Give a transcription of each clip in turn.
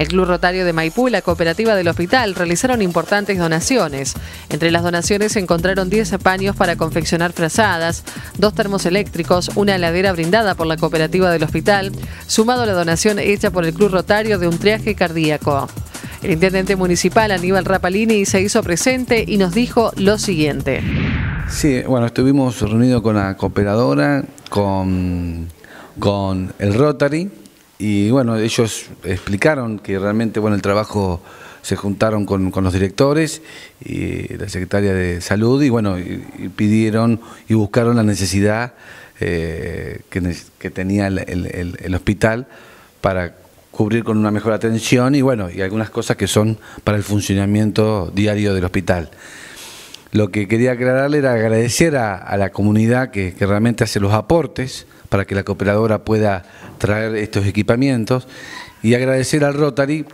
El Club Rotario de Maipú y la Cooperativa del Hospital realizaron importantes donaciones. Entre las donaciones se encontraron 10 paños para confeccionar frazadas, dos termos eléctricos, una heladera brindada por la Cooperativa del Hospital, sumado a la donación hecha por el Club Rotario de un triaje cardíaco. El intendente municipal Aníbal Rapalini se hizo presente y nos dijo lo siguiente. Sí, bueno, estuvimos reunidos con la cooperadora, con, con el Rotary, y bueno, ellos explicaron que realmente bueno el trabajo se juntaron con, los directores y la secretaria de salud y bueno, pidieron y buscaron la necesidad eh, que, tenía el, el, hospital para cubrir con una mejor atención y bueno, y algunas cosas que son para el funcionamiento diario del hospital. Lo que quería aclararle era agradecer a, la comunidad que, realmente hace los aportes para que la cooperadora pueda traer estos equipamientos y agradecer al Rotary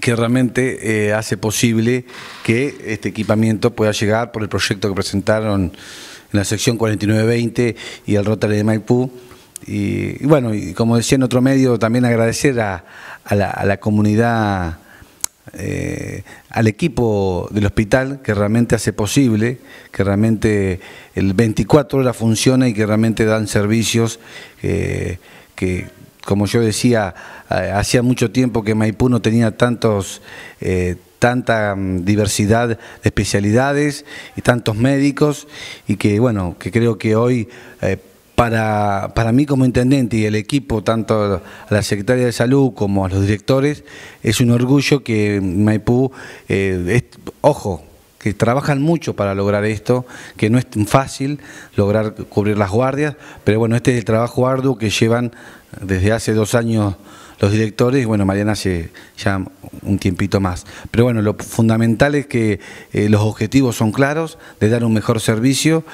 que realmente eh, hace posible que este equipamiento pueda llegar por el proyecto que presentaron en la sección 4920 y al Rotary de Maipú. Y, bueno, y como decía en otro medio, también agradecer a la comunidad eh, al equipo del hospital que realmente hace posible, que realmente el 24 horas funciona y que realmente dan servicios eh, que, como yo decía, eh, hacía mucho tiempo que Maipú no tenía tantos... tanta mm, diversidad de especialidades y tantos médicos y que bueno, que creo que hoy eh, para, para mí como intendente y el equipo, tanto a la Secretaría de salud como a los directores, es un orgullo que Maipú, eh, es, ojo, que trabajan mucho para lograr esto, que no es fácil lograr cubrir las guardias, pero bueno, este es el trabajo arduo que llevan desde hace dos años los directores, y bueno, Mariana hace ya un tiempito más. Pero bueno, lo fundamental es que eh, los objetivos son claros, de dar un mejor servicio,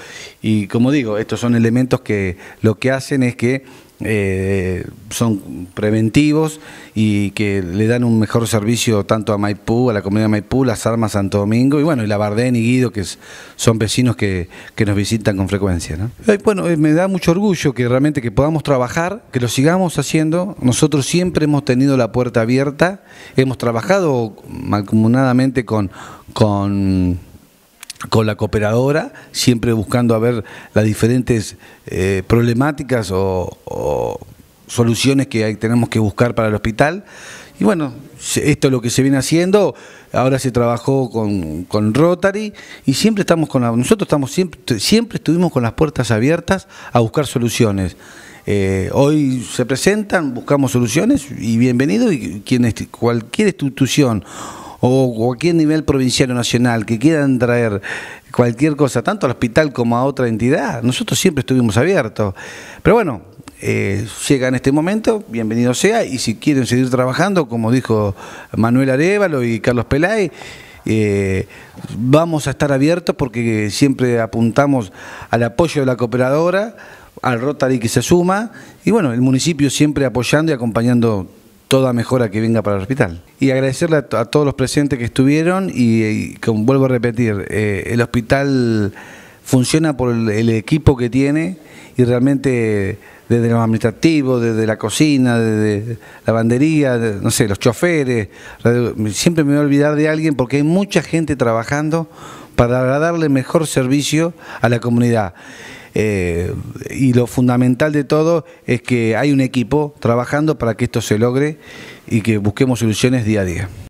y como digo, estos son elementos que lo que hacen es que eh, son preventivos y que le dan un mejor servicio tanto a Maipú, a la comunidad de Maipú, las armas Santo Domingo y bueno, y la Bardén y Guido, que son vecinos que, nos visitan con frecuencia. Eh, bueno, eh, me da mucho orgullo que realmente que podamos trabajar, que lo sigamos haciendo. Nosotros siempre hemos tenido la puerta abierta, hemos trabajado mancomunadamente con, con con la cooperadora, siempre buscando a ver las diferentes eh, problemáticas o, soluciones que tenemos que buscar para el hospital. Y bueno, esto es lo que se viene haciendo, ahora se trabajó con, Rotary y siempre estamos con nosotros estamos siempre, siempre estuvimos con las puertas abiertas a buscar soluciones. Eh, hoy se presentan, buscamos soluciones y bienvenido y quien, cualquier institución o cualquier nivel provincial o nacional que quieran traer cualquier cosa, tanto al hospital como a otra entidad, nosotros siempre estuvimos abiertos. Pero bueno, eh, llega en este momento, bienvenido sea, y si quieren seguir trabajando, como dijo Manuel Arevalo y Carlos Pelay, eh, vamos a estar abiertos porque siempre apuntamos al apoyo de la cooperadora, al Rotary que se suma, y bueno, el municipio siempre apoyando y acompañando toda mejora que venga para el hospital. Y agradecerle a, todos los presentes que estuvieron y, como vuelvo a repetir, eh, el hospital funciona por el, equipo que tiene y realmente desde los administrativos, desde la cocina, desde la bandería, no sé, los choferes, siempre me voy a olvidar de alguien porque hay mucha gente trabajando para darle mejor servicio a la comunidad. Eh, y lo fundamental de todo es que hay un equipo trabajando para que esto se logre y que busquemos soluciones día a día.